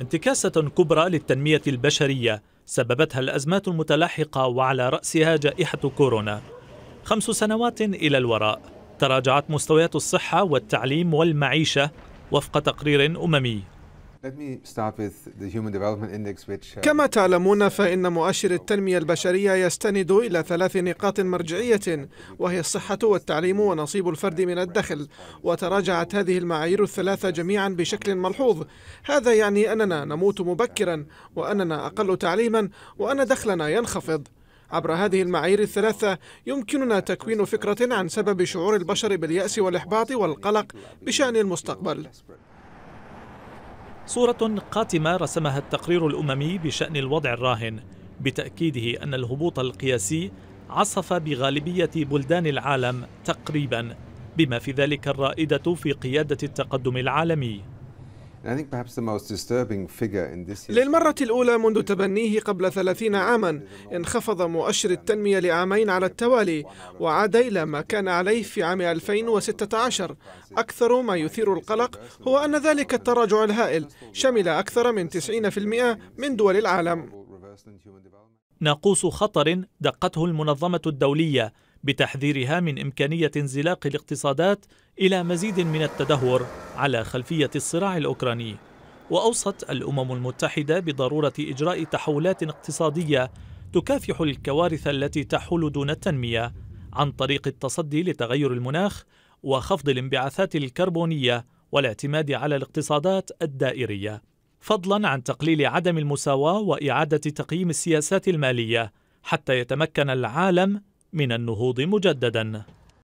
انتكاسة كبرى للتنمية البشرية سببتها الأزمات المتلاحقة وعلى رأسها جائحة كورونا خمس سنوات إلى الوراء تراجعت مستويات الصحة والتعليم والمعيشة وفق تقرير أممي Uh, كما تعلمون فإن مؤشر التنمية البشرية يستند إلى ثلاث نقاط مرجعية وهي الصحة والتعليم ونصيب الفرد من الدخل وتراجعت هذه المعايير الثلاثة جميعا بشكل ملحوظ هذا يعني أننا نموت مبكرا وأننا أقل تعليما وأن دخلنا ينخفض عبر هذه المعايير الثلاثة يمكننا تكوين فكرة عن سبب شعور البشر باليأس والإحباط والقلق بشأن المستقبل صورة قاتمة رسمها التقرير الأممي بشأن الوضع الراهن بتأكيده أن الهبوط القياسي عصف بغالبية بلدان العالم تقريبا بما في ذلك الرائدة في قيادة التقدم العالمي للمرة الأولى منذ تبنيه قبل ثلاثين عاما انخفض مؤشر التنمية لعامين على التوالي وعاد إلى ما كان عليه في عام 2016 أكثر ما يثير القلق هو أن ذلك التراجع الهائل شمل أكثر من 90% من دول العالم ناقوس خطر دقته المنظمة الدولية بتحذيرها من إمكانية انزلاق الاقتصادات إلى مزيد من التدهور على خلفية الصراع الأوكراني وأوصت الأمم المتحدة بضرورة إجراء تحولات اقتصادية تكافح الكوارث التي تحول دون التنمية عن طريق التصدي لتغير المناخ وخفض الانبعاثات الكربونية والاعتماد على الاقتصادات الدائرية فضلا عن تقليل عدم المساواة وإعادة تقييم السياسات المالية حتى يتمكن العالم من النهوض مجددا